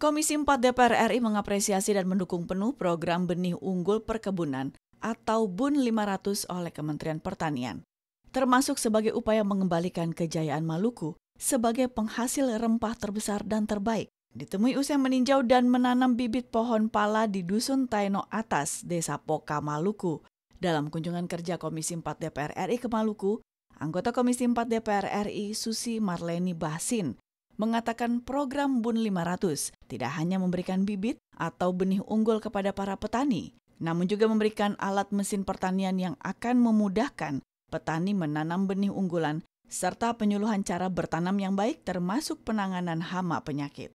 Komisi 4 DPR RI mengapresiasi dan mendukung penuh program benih unggul perkebunan atau BUN 500 oleh Kementerian Pertanian, termasuk sebagai upaya mengembalikan kejayaan Maluku sebagai penghasil rempah terbesar dan terbaik. Ditemui usai meninjau dan menanam bibit pohon pala di Dusun Taino Atas, Desa Poka, Maluku. Dalam kunjungan kerja Komisi 4 DPR RI ke Maluku, anggota Komisi 4 DPR RI Susi Marleni Basin mengatakan program BUN 500 tidak hanya memberikan bibit atau benih unggul kepada para petani, namun juga memberikan alat mesin pertanian yang akan memudahkan petani menanam benih unggulan serta penyuluhan cara bertanam yang baik termasuk penanganan hama penyakit.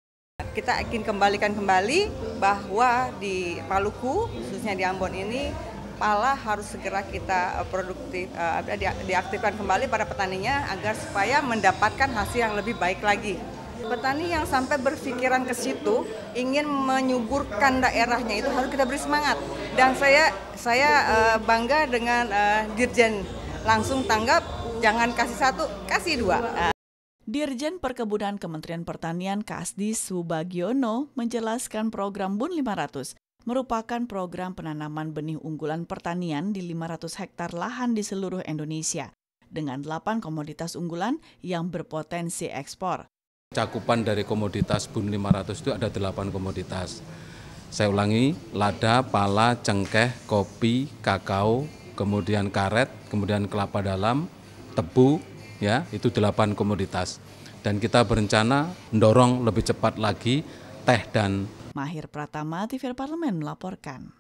Kita ingin kembalikan kembali bahwa di Maluku, khususnya di Ambon ini, kepala harus segera kita eh, produktif uh, eh, diaktifkan kembali pada petaninya agar supaya mendapatkan hasil yang lebih baik lagi. Petani yang sampai berpikiran ke situ ingin menyuburkan daerahnya itu harus kita beri semangat. Dan saya saya uh, bangga dengan uh, Dirjen langsung tanggap, jangan kasih satu, kasih dua. Dirjen Perkebunan Kementerian Pertanian Kasdi Subagiono menjelaskan program BUN 500 merupakan program penanaman benih unggulan pertanian di 500 hektar lahan di seluruh Indonesia dengan 8 komoditas unggulan yang berpotensi ekspor. Cakupan dari komoditas BUN 500 itu ada 8 komoditas. Saya ulangi, lada, pala, cengkeh, kopi, kakao, kemudian karet, kemudian kelapa dalam, tebu, ya, itu 8 komoditas. Dan kita berencana mendorong lebih cepat lagi teh dan Mahir Pratama, TV Parlemen melaporkan.